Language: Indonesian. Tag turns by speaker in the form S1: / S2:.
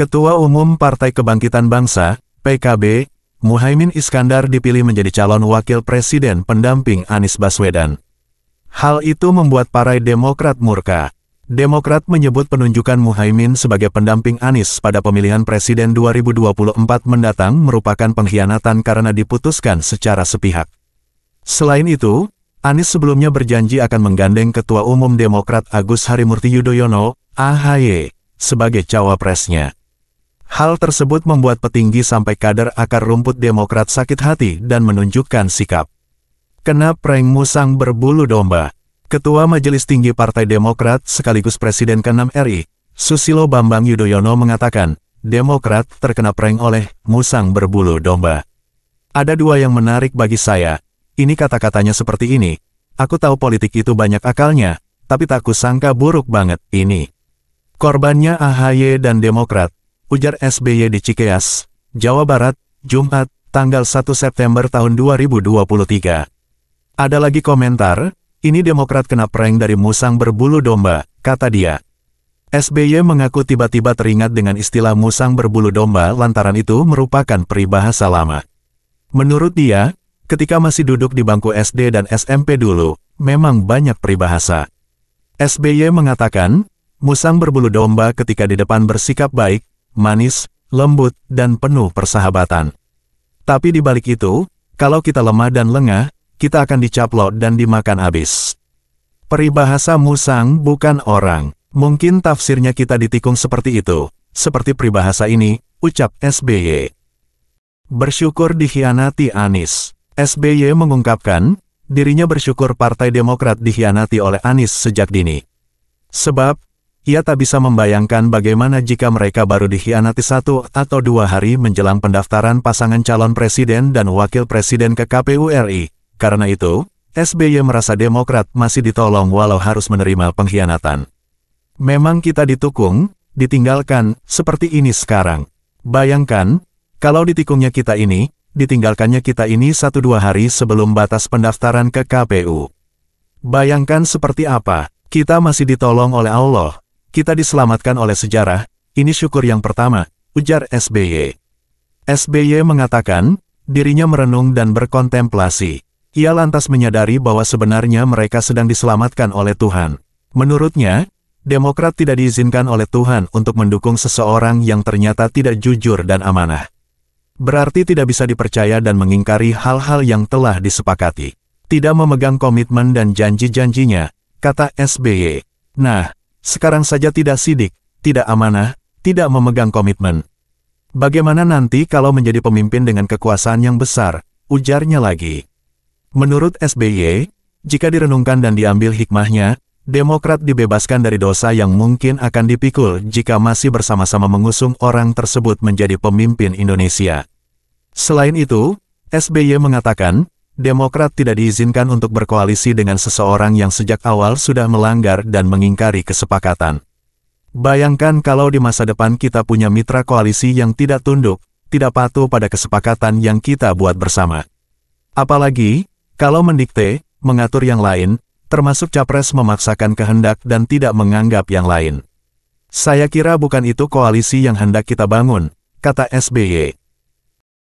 S1: Ketua Umum Partai Kebangkitan Bangsa, PKB, Muhaimin Iskandar dipilih menjadi calon wakil presiden pendamping Anies Baswedan. Hal itu membuat parai Demokrat murka. Demokrat menyebut penunjukan Muhaimin sebagai pendamping Anies pada pemilihan presiden 2024 mendatang merupakan pengkhianatan karena diputuskan secara sepihak. Selain itu, Anies sebelumnya berjanji akan menggandeng Ketua Umum Demokrat Agus Harimurti Yudhoyono, AHY, sebagai cawapresnya. Hal tersebut membuat petinggi sampai kader akar rumput Demokrat sakit hati dan menunjukkan sikap. Kena prank musang berbulu domba. Ketua Majelis Tinggi Partai Demokrat sekaligus Presiden ke-6 RI, Susilo Bambang Yudhoyono mengatakan, Demokrat terkena prank oleh musang berbulu domba. Ada dua yang menarik bagi saya. Ini kata-katanya seperti ini. Aku tahu politik itu banyak akalnya, tapi tak kusangka buruk banget ini. Korbannya AHY dan Demokrat, ujar SBY di Cikeas, Jawa Barat, Jumat, tanggal 1 September tahun 2023. Ada lagi komentar, ini Demokrat kena prank dari musang berbulu domba, kata dia. SBY mengaku tiba-tiba teringat dengan istilah musang berbulu domba lantaran itu merupakan peribahasa lama. Menurut dia, ketika masih duduk di bangku SD dan SMP dulu, memang banyak peribahasa. SBY mengatakan, musang berbulu domba ketika di depan bersikap baik, manis, lembut, dan penuh persahabatan. Tapi di balik itu, kalau kita lemah dan lengah, kita akan dicaplok dan dimakan habis. Peribahasa musang bukan orang. Mungkin tafsirnya kita ditikung seperti itu. Seperti peribahasa ini, ucap SBY. Bersyukur dikhianati Anis. SBY mengungkapkan, dirinya bersyukur Partai Demokrat dikhianati oleh Anis sejak dini. Sebab, ia tak bisa membayangkan bagaimana jika mereka baru dikhianati satu atau dua hari menjelang pendaftaran pasangan calon presiden dan wakil presiden ke KPU RI. Karena itu, SBY merasa Demokrat masih ditolong walau harus menerima pengkhianatan. Memang kita ditukung, ditinggalkan, seperti ini sekarang. Bayangkan, kalau ditikungnya kita ini, ditinggalkannya kita ini satu dua hari sebelum batas pendaftaran ke KPU. Bayangkan seperti apa, kita masih ditolong oleh Allah, kita diselamatkan oleh sejarah, ini syukur yang pertama, ujar SBY. SBY mengatakan, dirinya merenung dan berkontemplasi. Ia lantas menyadari bahwa sebenarnya mereka sedang diselamatkan oleh Tuhan. Menurutnya, Demokrat tidak diizinkan oleh Tuhan untuk mendukung seseorang yang ternyata tidak jujur dan amanah. Berarti tidak bisa dipercaya dan mengingkari hal-hal yang telah disepakati. Tidak memegang komitmen dan janji-janjinya, kata SBY. Nah, sekarang saja tidak sidik, tidak amanah, tidak memegang komitmen. Bagaimana nanti kalau menjadi pemimpin dengan kekuasaan yang besar, ujarnya lagi. Menurut SBY, jika direnungkan dan diambil hikmahnya, Demokrat dibebaskan dari dosa yang mungkin akan dipikul jika masih bersama-sama mengusung orang tersebut menjadi pemimpin Indonesia. Selain itu, SBY mengatakan, Demokrat tidak diizinkan untuk berkoalisi dengan seseorang yang sejak awal sudah melanggar dan mengingkari kesepakatan. Bayangkan kalau di masa depan kita punya mitra koalisi yang tidak tunduk, tidak patuh pada kesepakatan yang kita buat bersama. Apalagi, kalau mendikte, mengatur yang lain, termasuk capres memaksakan kehendak dan tidak menganggap yang lain. Saya kira bukan itu koalisi yang hendak kita bangun, kata SBY.